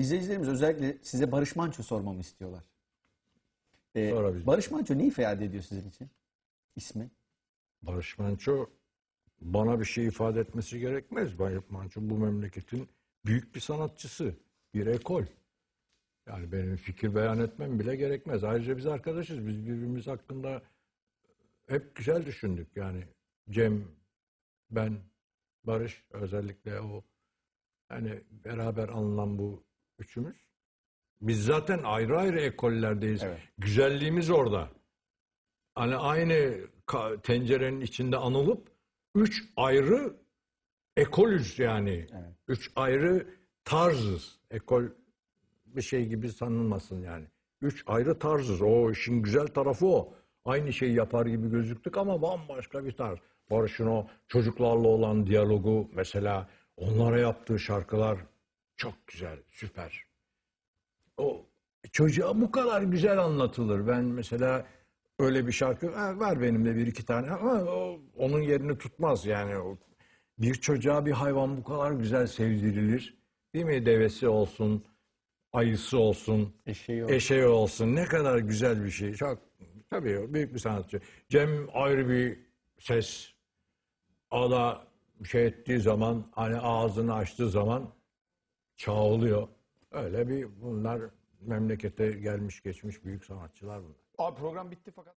İzleyicilerimiz özellikle size Barış Manço sormamı istiyorlar. Ee, Sorabilirim. Barış Manço ne ifade ediyor sizin için? İsmi? Barış Manço bana bir şey ifade etmesi gerekmez. Barış Manço bu memleketin büyük bir sanatçısı, bir ekol. Yani benim fikir beyan etmem bile gerekmez. Ayrıca biz arkadaşız. Biz birbirimiz hakkında hep güzel düşündük. Yani Cem, ben, Barış özellikle o hani beraber alınan bu Üçümüz. Biz zaten ayrı ayrı ekollerdeyiz. Evet. Güzelliğimiz orada. Hani aynı tencerenin içinde anılıp üç ayrı ekolüz yani. Evet. Üç ayrı tarzız. Ekol bir şey gibi sanılmasın yani. Üç ayrı tarzız. O işin güzel tarafı o. Aynı şeyi yapar gibi gözüktük ama bambaşka bir tarz. Barış'ın o çocuklarla olan diyalogu mesela onlara yaptığı şarkılar çok güzel, süper. O çocuğa bu kadar güzel anlatılır. Ben mesela öyle bir şarkı ha, var benim de bir iki tane ama o, onun yerini tutmaz yani. O, bir çocuğa bir hayvan bu kadar güzel sevdirilir. Değil mi? Devesi olsun, ayısı olsun, eşeği olsun. Eşeği olsun. Ne kadar güzel bir şey. Çok tabii büyük bir sanatçı. Cem ayrı bir ses. Ala şey ettiği zaman hani ağzını açtığı zaman Çağlıyor. Öyle bir bunlar memlekete gelmiş geçmiş büyük sanatçılar bunlar. Abi program bitti fakat...